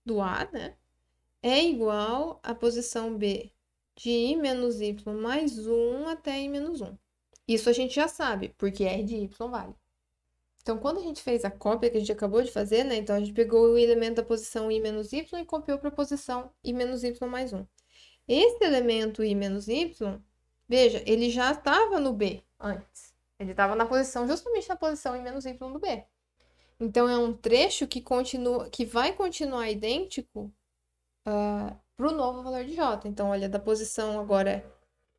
do A, né? É igual à posição B de I menos Y mais 1 até I menos 1. Isso a gente já sabe, porque R de Y vale. Então, quando a gente fez a cópia que a gente acabou de fazer, né? Então, a gente pegou o elemento da posição i menos y e copiou para a posição i menos y mais 1. Esse elemento i menos y, veja, ele já estava no b antes. Ele estava na posição, justamente na posição i menos y do b. Então, é um trecho que, continua, que vai continuar idêntico uh, ah, para o novo valor de j. Então, olha, da posição agora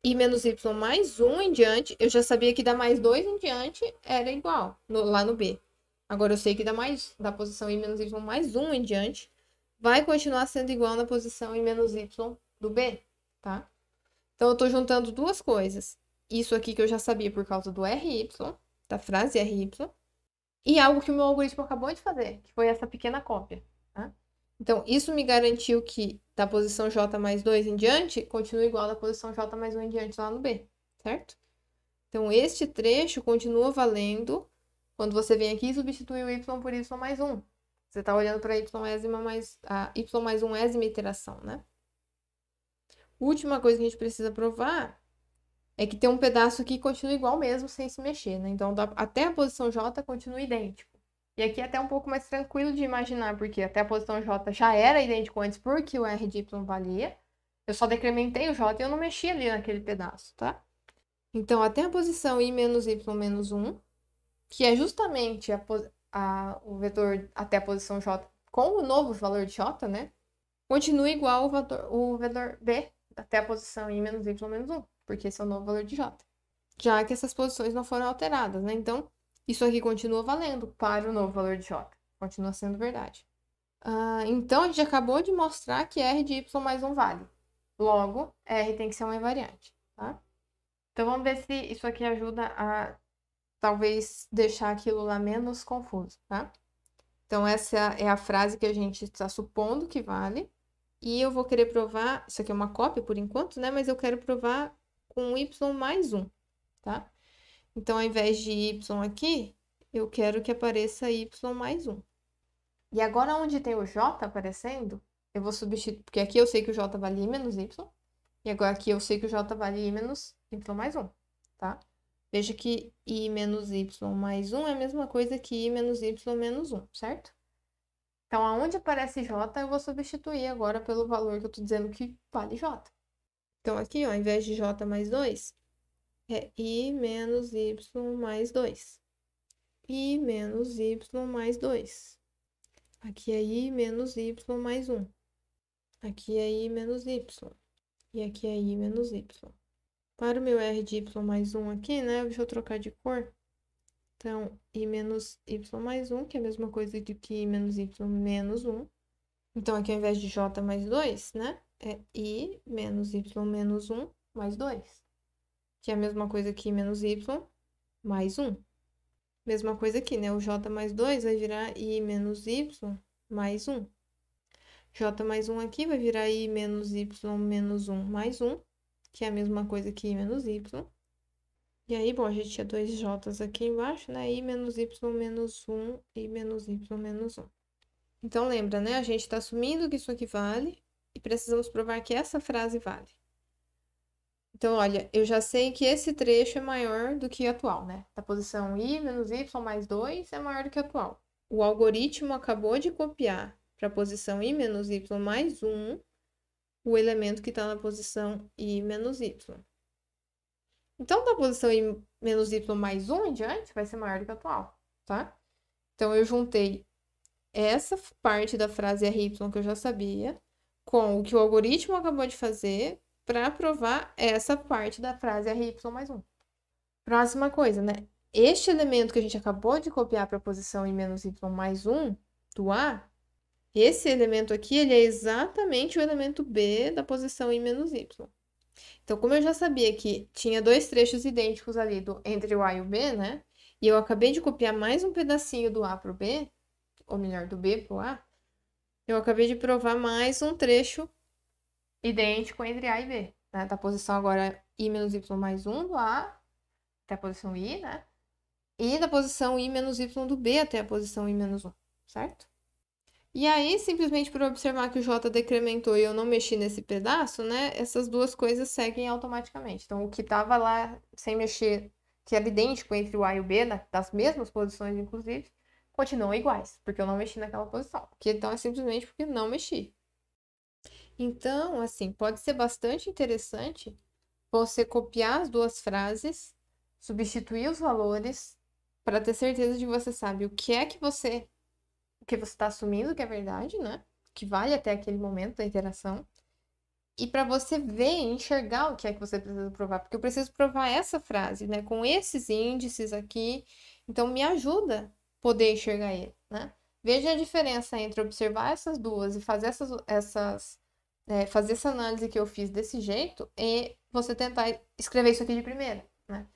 i menos y mais 1 em diante, eu já sabia que da mais 2 em diante era igual no, lá no B. Agora eu sei que da, mais, da posição i menos y mais 1 em diante vai continuar sendo igual na posição i menos y do B, tá? Então eu estou juntando duas coisas. Isso aqui que eu já sabia por causa do RY, da frase RY, e algo que o meu algoritmo acabou de fazer, que foi essa pequena cópia. Então, isso me garantiu que da posição J mais 2 em diante, continua igual da posição J mais 1 em diante lá no B, certo? Então, este trecho continua valendo quando você vem aqui e substitui o y por y mais 1. Você está olhando para y mais, a y mais 1 ésima iteração, né? Última coisa que a gente precisa provar é que tem um pedaço aqui que continua igual mesmo, sem se mexer, né? Então, até a posição J continua idêntico. E aqui é até um pouco mais tranquilo de imaginar, porque até a posição J já era idêntico antes porque o R de Y valia. Eu só decrementei o J e eu não mexi ali naquele pedaço, tá? Então, até a posição I menos Y menos 1, que é justamente a, a, o vetor até a posição J com o novo valor de J, né? Continua igual o vetor, o vetor B até a posição I menos Y menos 1, porque esse é o novo valor de J. Já que essas posições não foram alteradas, né? Então, isso aqui continua valendo para o novo valor de J. Continua sendo verdade. Ah, então, a gente acabou de mostrar que R de Y mais 1 vale. Logo, R tem que ser uma invariante, tá? Então, vamos ver se isso aqui ajuda a, talvez, deixar aquilo lá menos confuso, tá? Então, essa é a frase que a gente está supondo que vale. E eu vou querer provar, isso aqui é uma cópia por enquanto, né? Mas eu quero provar com y mais 1, tá? Então, ao invés de y aqui, eu quero que apareça y mais 1. E agora, onde tem o j aparecendo, eu vou substituir, porque aqui eu sei que o j vale i menos y, e agora aqui eu sei que o j vale i menos y mais 1, tá? Veja que i menos y mais 1 é a mesma coisa que i menos y menos 1, certo? Então, aonde aparece j, eu vou substituir agora pelo valor que eu estou dizendo que vale j. Então, aqui, ó, ao invés de j mais 2, é i menos y mais 2. i menos y mais 2. Aqui é i menos y mais 1. Aqui é i menos y. E aqui é i menos y. Para o meu r de y mais 1 aqui, né? Deixa eu trocar de cor. Então, i menos y mais 1, que é a mesma coisa do que i menos y menos 1. Então, aqui ao invés de j mais 2, né? É i menos y menos 1 mais 2 que é a mesma coisa que menos y, mais 1. Mesma coisa aqui, né? O j mais 2 vai virar i menos y, mais 1. j mais 1 aqui vai virar i menos y menos 1 mais 1, que é a mesma coisa que i menos y. E aí, bom, a gente tinha dois j aqui embaixo, né? i menos y menos 1, i menos y menos 1. Então, lembra, né? A gente está assumindo que isso aqui vale e precisamos provar que essa frase vale. Então, olha, eu já sei que esse trecho é maior do que o atual, né? A posição i menos y mais 2 é maior do que o atual. O algoritmo acabou de copiar para a posição i menos y mais 1 o elemento que está na posição i menos y. Então, da posição i menos y mais 1 em diante, vai ser maior do que atual, tá? Então, eu juntei essa parte da frase ry que eu já sabia com o que o algoritmo acabou de fazer para provar essa parte da frase RY mais 1. Próxima coisa, né? Este elemento que a gente acabou de copiar para a posição em menos Y mais 1 do A, esse elemento aqui, ele é exatamente o elemento B da posição em menos Y. Então, como eu já sabia que tinha dois trechos idênticos ali do, entre o A e o B, né? E eu acabei de copiar mais um pedacinho do A para o B, ou melhor, do B para o A, eu acabei de provar mais um trecho idêntico entre A e B, né? Da tá posição agora I menos Y mais 1 do A até a posição I, né? E da posição I menos Y do B até a posição I menos 1, certo? E aí, simplesmente por observar que o J decrementou e eu não mexi nesse pedaço, né? Essas duas coisas seguem automaticamente. Então, o que estava lá sem mexer, que era idêntico entre o A e o B, né, das mesmas posições, inclusive, continuam iguais, porque eu não mexi naquela posição. Que então é simplesmente porque não mexi. Então, assim, pode ser bastante interessante você copiar as duas frases, substituir os valores, para ter certeza de que você sabe o que é que você o que você está assumindo que é verdade, né? Que vale até aquele momento da interação. E para você ver, enxergar o que é que você precisa provar, porque eu preciso provar essa frase, né, com esses índices aqui. Então me ajuda poder enxergar ele, né? Veja a diferença entre observar essas duas e fazer essas, essas é, fazer essa análise que eu fiz desse jeito e você tentar escrever isso aqui de primeira, né?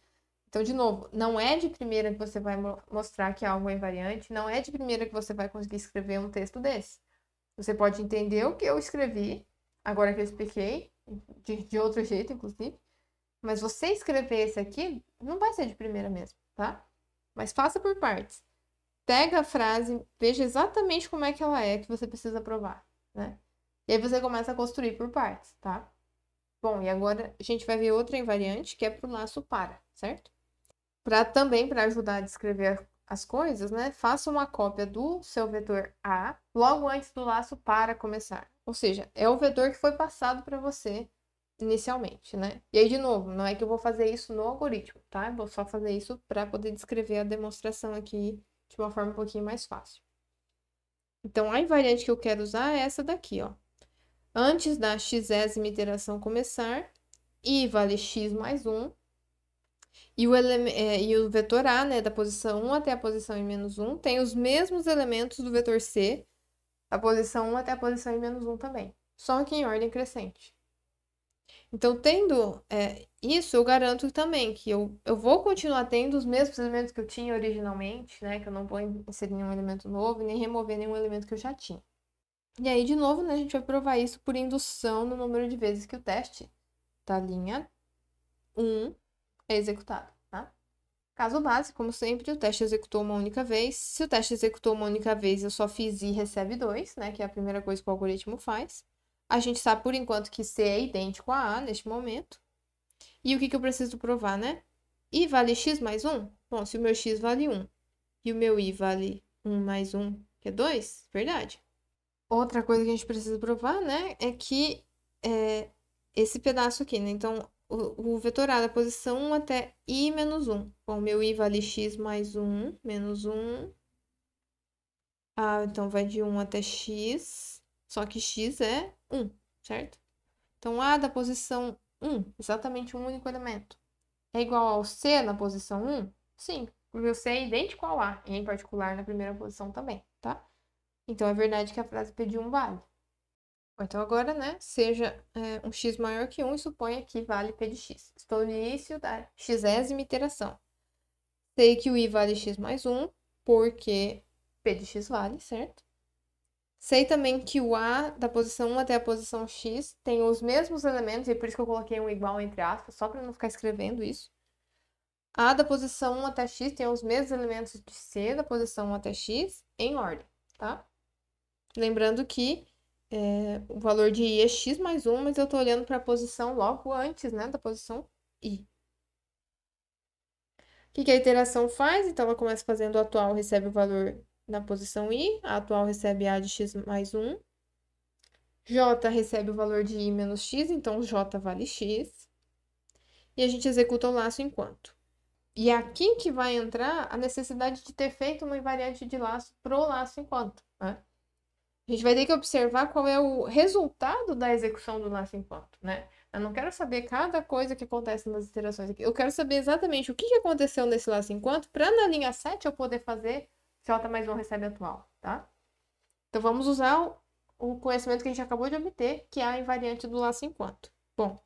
Então, de novo, não é de primeira que você vai mostrar que algo é invariante, não é de primeira que você vai conseguir escrever um texto desse. Você pode entender o que eu escrevi, agora que eu expliquei, de, de outro jeito, inclusive, mas você escrever esse aqui não vai ser de primeira mesmo, tá? Mas faça por partes. Pega a frase, veja exatamente como é que ela é que você precisa provar, né? E aí você começa a construir por partes, tá? Bom, e agora a gente vai ver outra invariante que é pro laço para, certo? Para também para ajudar a descrever as coisas, né? Faça uma cópia do seu vetor A logo antes do laço para começar. Ou seja, é o vetor que foi passado para você inicialmente, né? E aí, de novo, não é que eu vou fazer isso no algoritmo, tá? Eu vou só fazer isso para poder descrever a demonstração aqui de uma forma um pouquinho mais fácil. Então, a invariante que eu quero usar é essa daqui, ó antes da xésima iteração começar, i vale x mais 1, e o, é, e o vetor A, né, da posição 1 até a posição i menos 1, tem os mesmos elementos do vetor C, da posição 1 até a posição i menos 1 também, só que em ordem crescente. Então, tendo é, isso, eu garanto também que eu, eu vou continuar tendo os mesmos elementos que eu tinha originalmente, né? Que eu não vou inserir nenhum elemento novo, nem remover nenhum elemento que eu já tinha. E aí, de novo, né, a gente vai provar isso por indução no número de vezes que o teste da linha 1 é executado. Tá? Caso base, como sempre, o teste executou uma única vez. Se o teste executou uma única vez, eu só fiz i recebe 2, né, que é a primeira coisa que o algoritmo faz. A gente sabe, por enquanto, que C é idêntico a A neste momento. E o que, que eu preciso provar, né? I vale x mais 1? Bom, se o meu x vale 1 e o meu i vale 1 mais 1, que é 2, verdade. Outra coisa que a gente precisa provar, né, é que é, esse pedaço aqui, né, então o, o A da posição 1 até i menos 1. Bom, meu i vale x mais 1, menos 1. Ah, então vai de 1 até x, só que x é 1, certo? Então, A da posição 1, exatamente um único elemento, é igual ao C na posição 1? Sim, porque o C é idêntico ao A, em particular na primeira posição também. Então é verdade que a frase pediu um vale. Então agora, né, seja é, um x maior que 1 e suponha que vale p de x. Estou no início da xésima iteração. Sei que o i vale x mais 1, porque p de x vale, certo? Sei também que o a da posição 1 até a posição x tem os mesmos elementos, e é por isso que eu coloquei um igual entre aspas, só para não ficar escrevendo isso. A da posição 1 até x tem os mesmos elementos de C da posição 1 até x em ordem, tá? Lembrando que é, o valor de I é x mais 1, mas eu estou olhando para a posição logo antes né, da posição I. O que, que a iteração faz? Então, ela começa fazendo o atual, recebe o valor na posição i, a atual recebe a de x mais 1. J recebe o valor de i menos x, então j vale x. E a gente executa o laço enquanto. E é aqui que vai entrar a necessidade de ter feito uma invariante de laço pro laço enquanto, né? A gente vai ter que observar qual é o resultado da execução do laço enquanto, né? Eu não quero saber cada coisa que acontece nas interações aqui. Eu quero saber exatamente o que aconteceu nesse laço enquanto, para na linha 7 eu poder fazer se tá mais 1 recebe atual, tá? Então vamos usar o conhecimento que a gente acabou de obter, que é a invariante do laço enquanto. Bom,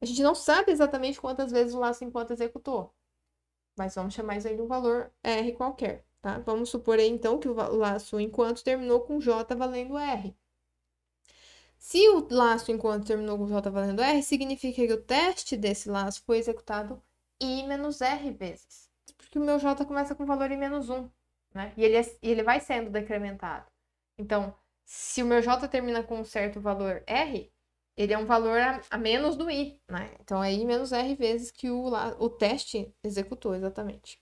a gente não sabe exatamente quantas vezes o laço enquanto executou, mas vamos chamar isso aí de um valor R qualquer. Tá? Vamos supor aí, então, que o laço enquanto terminou com J valendo R. Se o laço enquanto terminou com J valendo R, significa que o teste desse laço foi executado I menos R vezes. Porque o meu J começa com o valor I menos 1, né? E ele, é, ele vai sendo decrementado. Então, se o meu J termina com um certo valor R, ele é um valor a, a menos do I, né? Então, é I menos R vezes que o, o teste executou, exatamente.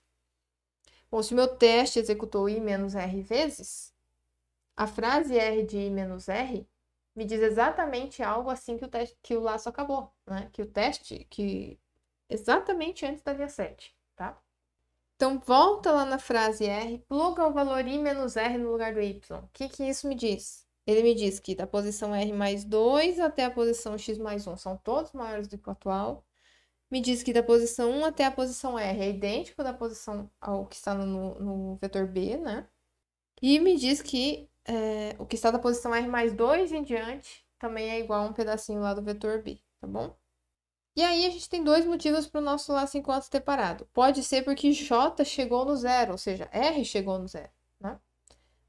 Bom, se o meu teste executou i menos r vezes, a frase r de i menos r me diz exatamente algo assim que o, teste, que o laço acabou, né? Que o teste, que exatamente antes da linha 7, tá? Então, volta lá na frase r, pluga o valor i menos r no lugar do y. O que, que isso me diz? Ele me diz que da posição r mais 2 até a posição x mais 1 são todos maiores do que o atual me diz que da posição 1 até a posição R é idêntico da posição ao que está no, no vetor B, né? E me diz que é, o que está da posição R mais 2 em diante também é igual a um pedacinho lá do vetor B, tá bom? E aí a gente tem dois motivos para o nosso laço enquanto T parado. Pode ser porque J chegou no zero, ou seja, R chegou no zero, né?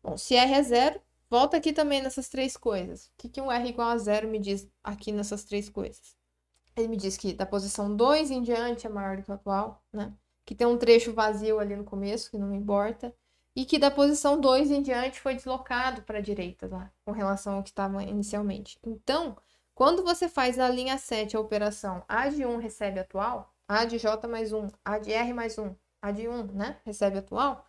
Bom, se R é zero, volta aqui também nessas três coisas. O que, que um R igual a zero me diz aqui nessas três coisas? Ele me diz que da posição 2 em diante é maior do que o atual, né? Que tem um trecho vazio ali no começo, que não me importa. E que da posição 2 em diante foi deslocado para a direita lá, com relação ao que estava inicialmente. Então, quando você faz na linha 7 a operação A de 1 um recebe atual, A de J mais 1, um, A de R mais 1, um, A de 1, né? Recebe atual.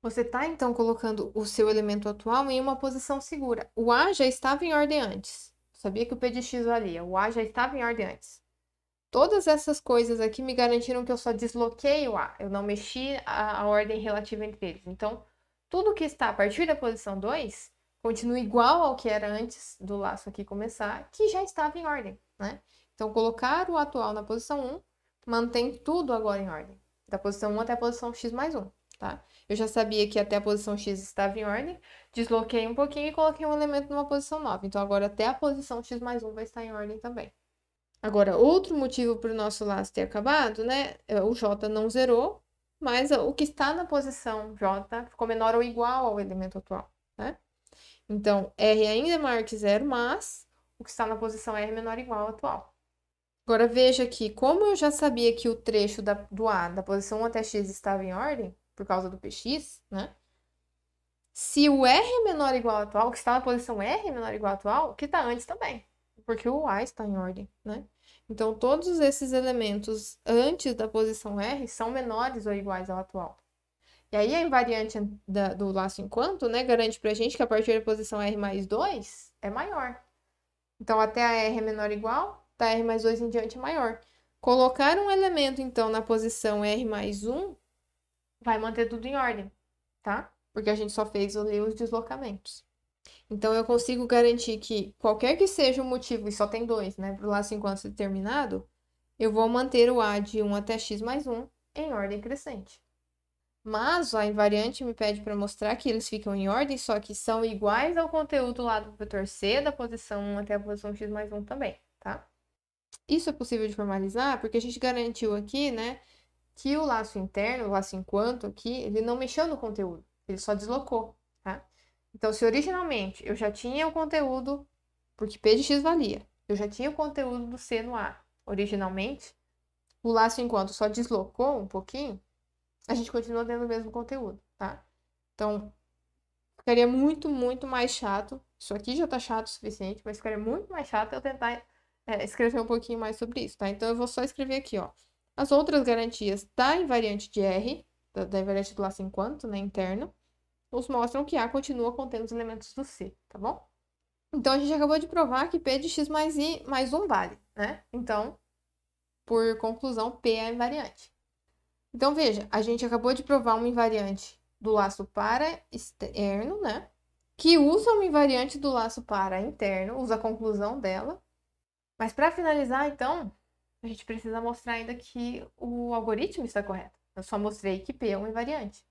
Você está então colocando o seu elemento atual em uma posição segura. O A já estava em ordem antes sabia que o P de X valia, o A já estava em ordem antes. Todas essas coisas aqui me garantiram que eu só desloquei o A, eu não mexi a, a ordem relativa entre eles. Então, tudo que está a partir da posição 2 continua igual ao que era antes do laço aqui começar, que já estava em ordem, né? Então, colocar o atual na posição 1 mantém tudo agora em ordem, da posição 1 até a posição x mais 1 tá? Eu já sabia que até a posição X estava em ordem, desloquei um pouquinho e coloquei um elemento numa posição nova. Então, agora até a posição X mais 1 vai estar em ordem também. Agora, outro motivo para o nosso laço ter acabado, né? É, o J não zerou, mas o que está na posição J ficou menor ou igual ao elemento atual, né? Então, R é ainda é maior que zero, mas o que está na posição R é menor ou igual ao atual. Agora, veja que, como eu já sabia que o trecho da, do A, da posição 1 até X, estava em ordem, por causa do px, né? Se o R é menor igual a atual, que está na posição R é menor igual a atual, o que está antes também, porque o A está em ordem, né? Então, todos esses elementos antes da posição R são menores ou iguais ao atual. E aí, a invariante da, do laço enquanto, né, garante para a gente que a partir da posição R mais 2 é maior. Então, até a R é menor ou igual, da R mais 2 em diante é maior. Colocar um elemento, então, na posição R mais 1 vai manter tudo em ordem, tá? Porque a gente só fez ali os deslocamentos. Então, eu consigo garantir que, qualquer que seja o motivo, e só tem dois, né, para o laço enquanto determinado, eu vou manter o A de 1 até x mais 1 em ordem crescente. Mas a invariante me pede para mostrar que eles ficam em ordem, só que são iguais ao conteúdo lá do vetor C, da posição 1 até a posição x mais 1 também, tá? Isso é possível de formalizar porque a gente garantiu aqui, né, que o laço interno, o laço enquanto aqui, ele não mexeu no conteúdo, ele só deslocou, tá? Então, se originalmente eu já tinha o conteúdo, porque P de X valia, eu já tinha o conteúdo do C no A originalmente, o laço enquanto só deslocou um pouquinho, a gente continua tendo o mesmo conteúdo, tá? Então, ficaria muito, muito mais chato. Isso aqui já tá chato o suficiente, mas ficaria muito mais chato eu tentar é, escrever um pouquinho mais sobre isso, tá? Então, eu vou só escrever aqui, ó. As outras garantias da invariante de R, da, da invariante do laço enquanto, né, interno, nos mostram que A continua contendo os elementos do C, tá bom? Então, a gente acabou de provar que P de X mais I mais 1 vale, né? Então, por conclusão, P é invariante. Então, veja, a gente acabou de provar uma invariante do laço para externo, né? Que usa uma invariante do laço para interno, usa a conclusão dela. Mas para finalizar, então, a gente precisa mostrar ainda que o algoritmo está correto. Eu só mostrei que P é um invariante.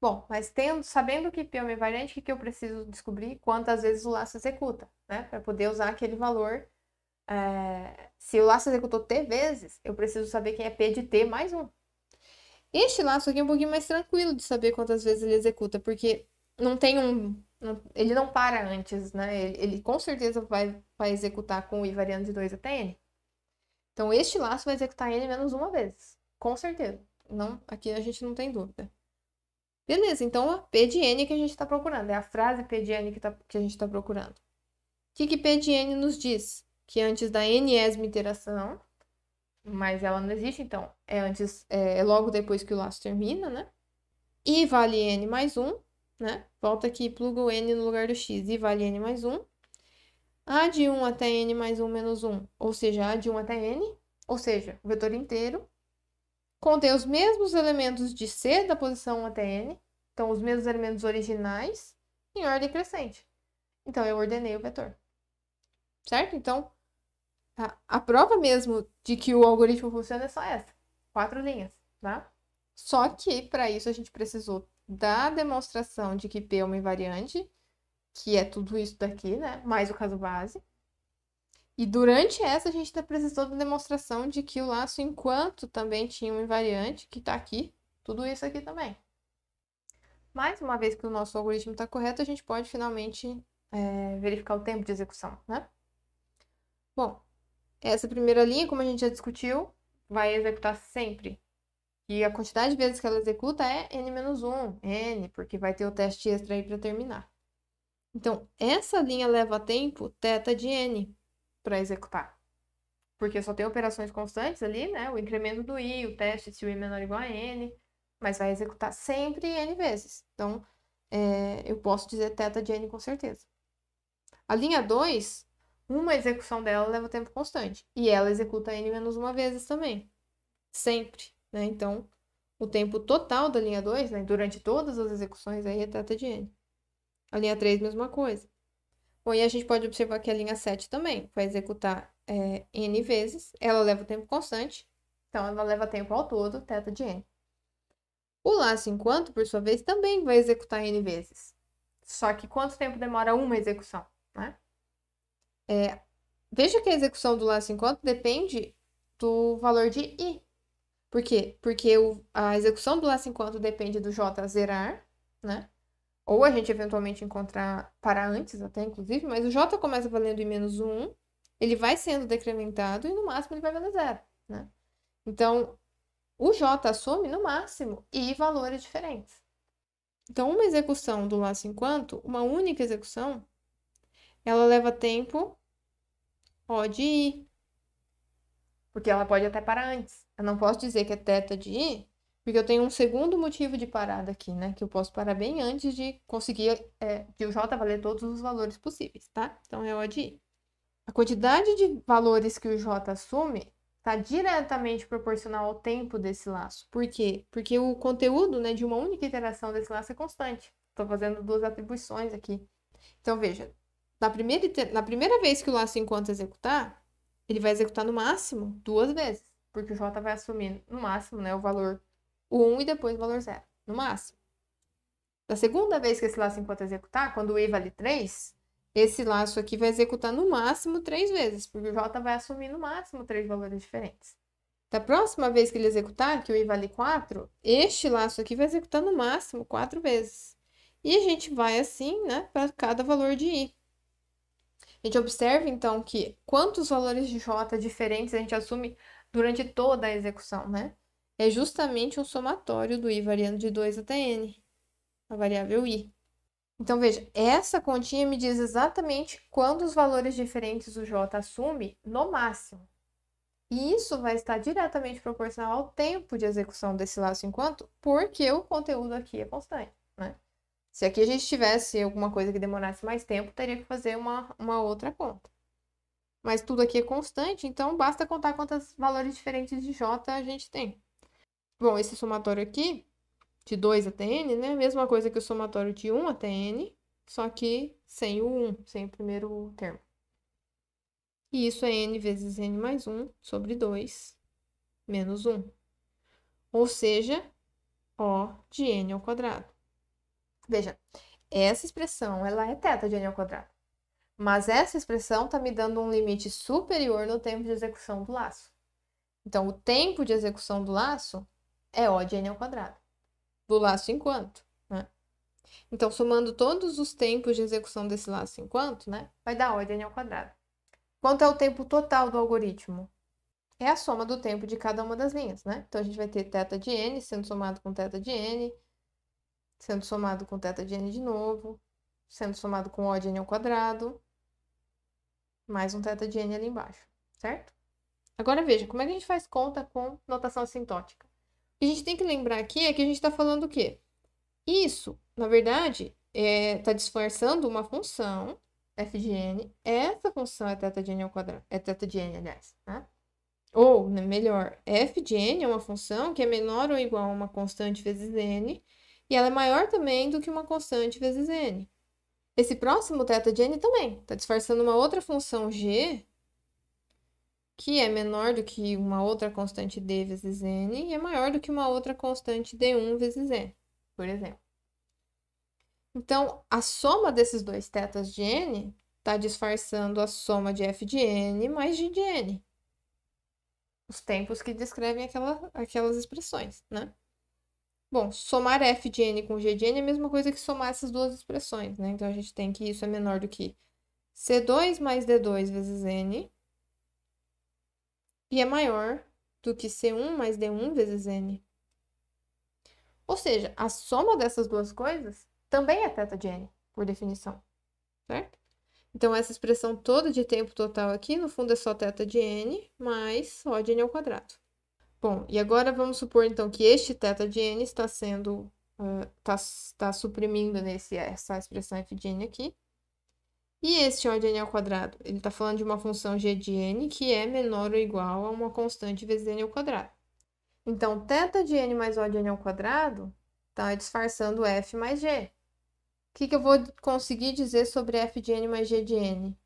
Bom, mas tendo, sabendo que P é um invariante, o que eu preciso descobrir? Quantas vezes o laço executa, né? Para poder usar aquele valor. É... Se o laço executou T vezes, eu preciso saber quem é P de T mais um. Este laço aqui é um pouquinho mais tranquilo de saber quantas vezes ele executa, porque não tem um. ele não para antes, né? Ele, ele, com certeza vai, vai executar com o i variando de 2 até n. Então, este laço vai executar N menos uma vez. Com certeza. Não, aqui a gente não tem dúvida. Beleza, então é P de N que a gente está procurando. É a frase P de N que, tá, que a gente está procurando. O que, que P de N nos diz? Que antes da nésima iteração, mas ela não existe, então é antes, é, é logo depois que o laço termina, né? I vale N mais 1, né? Volta aqui e o N no lugar do X. I vale N mais 1. A de 1 até n mais 1 menos 1, ou seja, A de 1 até n, ou seja, o vetor inteiro, contém os mesmos elementos de C da posição 1 até n, então os mesmos elementos originais, em ordem crescente. Então, eu ordenei o vetor. Certo? Então, a, a prova mesmo de que o algoritmo funciona é só essa. Quatro linhas, tá? Só que, para isso, a gente precisou da demonstração de que P é uma invariante que é tudo isso daqui, né? Mais o caso base. E durante essa, a gente ainda precisou da demonstração de que o laço enquanto também tinha um invariante, que está aqui, tudo isso aqui também. Mas, uma vez que o nosso algoritmo está correto, a gente pode finalmente é, verificar o tempo de execução, né? Bom, essa primeira linha, como a gente já discutiu, vai executar sempre. E a quantidade de vezes que ela executa é n-1, n, porque vai ter o teste extra aí para terminar. Então, essa linha leva tempo θ de n para executar. Porque só tem operações constantes ali, né? O incremento do i, o teste se o i é menor ou igual a n, mas vai executar sempre n vezes. Então, é, eu posso dizer θ de n com certeza. A linha 2, uma execução dela leva tempo constante. E ela executa n menos uma vezes também. Sempre, né? Então, o tempo total da linha 2, né, durante todas as execuções aí é θ de n. A linha 3, mesma coisa. Bom, e a gente pode observar que a linha 7 também vai executar é, n vezes. Ela leva tempo constante, então ela leva tempo ao todo, θ de n. O laço enquanto, por sua vez, também vai executar n vezes. Só que quanto tempo demora uma execução, né? É, veja que a execução do laço enquanto depende do valor de i. Por quê? Porque o, a execução do laço enquanto depende do j zerar, né? ou a gente eventualmente encontrar para antes até, inclusive, mas o J começa valendo em menos 1, ele vai sendo decrementado e no máximo ele vai valer zero, né? Então, o J assume no máximo e valores diferentes. Então, uma execução do laço enquanto uma única execução, ela leva tempo O de I. Porque ela pode até parar antes. Eu não posso dizer que é teta de I porque eu tenho um segundo motivo de parada aqui, né? Que eu posso parar bem antes de conseguir é, de o J valer todos os valores possíveis, tá? Então é o de I. A quantidade de valores que o J assume está diretamente proporcional ao tempo desse laço. Por quê? Porque o conteúdo né, de uma única iteração desse laço é constante. Estou fazendo duas atribuições aqui. Então, veja, na primeira, na primeira vez que o laço enquanto executar, ele vai executar no máximo duas vezes, porque o J vai assumir no máximo né, o valor o 1 e depois o valor zero, no máximo. Da segunda vez que esse laço enquanto executar, quando o i vale 3, esse laço aqui vai executar no máximo 3 vezes, porque o j vai assumir no máximo 3 valores diferentes. Da próxima vez que ele executar, que o i vale 4, este laço aqui vai executar no máximo 4 vezes. E a gente vai assim, né, para cada valor de i. A gente observa, então, que quantos valores de j diferentes a gente assume durante toda a execução, né? é justamente o somatório do i variando de 2 até n, a variável i. Então, veja, essa continha me diz exatamente quando os valores diferentes o j assume no máximo. E isso vai estar diretamente proporcional ao tempo de execução desse laço enquanto, porque o conteúdo aqui é constante, né? Se aqui a gente tivesse alguma coisa que demorasse mais tempo, teria que fazer uma, uma outra conta. Mas tudo aqui é constante, então basta contar quantos valores diferentes de j a gente tem. Bom, esse somatório aqui, de 2 até n, né? Mesma coisa que o somatório de 1 até n, só que sem o 1, sem o primeiro termo. E isso é n vezes n mais 1 sobre 2 menos 1. Ou seja, O de n ao quadrado. Veja, essa expressão ela é θ de n ao quadrado. Mas essa expressão está me dando um limite superior no tempo de execução do laço. Então, o tempo de execução do laço é O de n ao quadrado, do laço enquanto, né? Então, somando todos os tempos de execução desse laço enquanto, né, vai dar O de n ao quadrado. Quanto é o tempo total do algoritmo? É a soma do tempo de cada uma das linhas, né? Então, a gente vai ter θ de n sendo somado com θ de n, sendo somado com θ de n de novo, sendo somado com O de n ao quadrado, mais um θ de n ali embaixo, certo? Agora veja, como é que a gente faz conta com notação assintótica? a gente tem que lembrar aqui é que a gente está falando o quê? Isso, na verdade, está é, tá disfarçando uma função f de n. Essa função é θ de n ao quadrado. É θ de n, aliás. Né? Ou, né, melhor, f de n é uma função que é menor ou igual a uma constante vezes n. E ela é maior também do que uma constante vezes n. Esse próximo θ de n também está disfarçando uma outra função g que é menor do que uma outra constante D vezes N e é maior do que uma outra constante D1 vezes N, por exemplo. Então, a soma desses dois tetas de N está disfarçando a soma de F de N mais G de N. Os tempos que descrevem aquela, aquelas expressões, né? Bom, somar f de n com g de n é a mesma coisa que somar essas duas expressões, né? Então, a gente tem que isso é menor do que c2 mais d2 vezes n e é maior do que C1 mais D1 vezes N. Ou seja, a soma dessas duas coisas também é θ de N, por definição, certo? Então, essa expressão toda de tempo total aqui, no fundo, é só θ de N mais O de N ao quadrado. Bom, e agora vamos supor, então, que este θ de N está sendo, está ah, uh, tá suprimindo nesse, essa expressão f de N aqui, e este é ordem n ao quadrado? Ele está falando de uma função g de n que é menor ou igual a uma constante vezes n ao quadrado. Então, θ de n mais O de n ao quadrado está disfarçando f mais g. O que, que eu vou conseguir dizer sobre f de n mais g de n?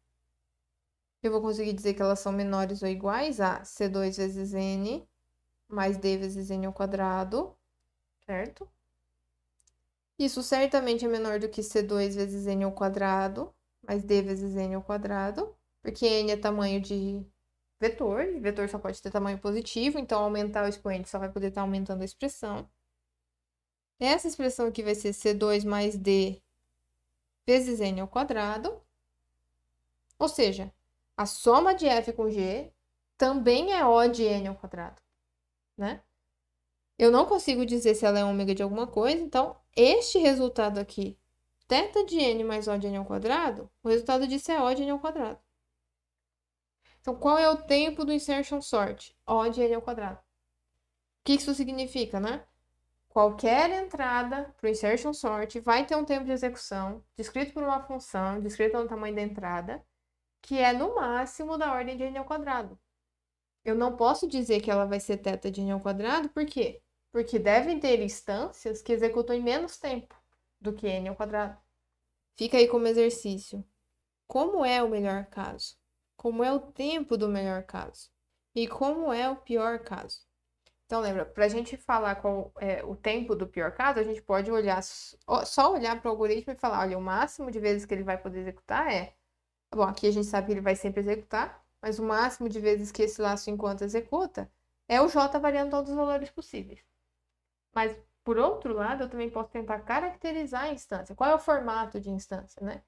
Eu vou conseguir dizer que elas são menores ou iguais a c2 vezes n mais d vezes n ao quadrado, certo? Isso certamente é menor do que c2 vezes n ao quadrado, mais d vezes n ao quadrado, porque n é tamanho de vetor, e vetor só pode ter tamanho positivo, então aumentar o expoente só vai poder estar tá aumentando a expressão. Essa expressão aqui vai ser c2 mais d vezes n ao quadrado, ou seja, a soma de f com g também é o de n ao quadrado, né? Eu não consigo dizer se ela é ômega de alguma coisa, então este resultado aqui θeta de n mais O de n ao quadrado, o resultado disso é O de n ao quadrado. Então, qual é o tempo do insertion sort? O de n ao quadrado. O que isso significa, né? Qualquer entrada para o insertion sort vai ter um tempo de execução descrito por uma função, descrito no tamanho da entrada, que é no máximo da ordem de n ao quadrado. Eu não posso dizer que ela vai ser θ de n ao quadrado, por quê? Porque devem ter instâncias que executam em menos tempo do que n ao quadrado. Fica aí como exercício. Como é o melhor caso? Como é o tempo do melhor caso? E como é o pior caso? Então, lembra, para a gente falar qual é o tempo do pior caso, a gente pode olhar, só olhar para o algoritmo e falar: olha, o máximo de vezes que ele vai poder executar é. Bom, aqui a gente sabe que ele vai sempre executar, mas o máximo de vezes que esse laço enquanto executa é o J variando todos os valores possíveis. Mas por outro lado, eu também posso tentar caracterizar a instância. Qual é o formato de instância, né?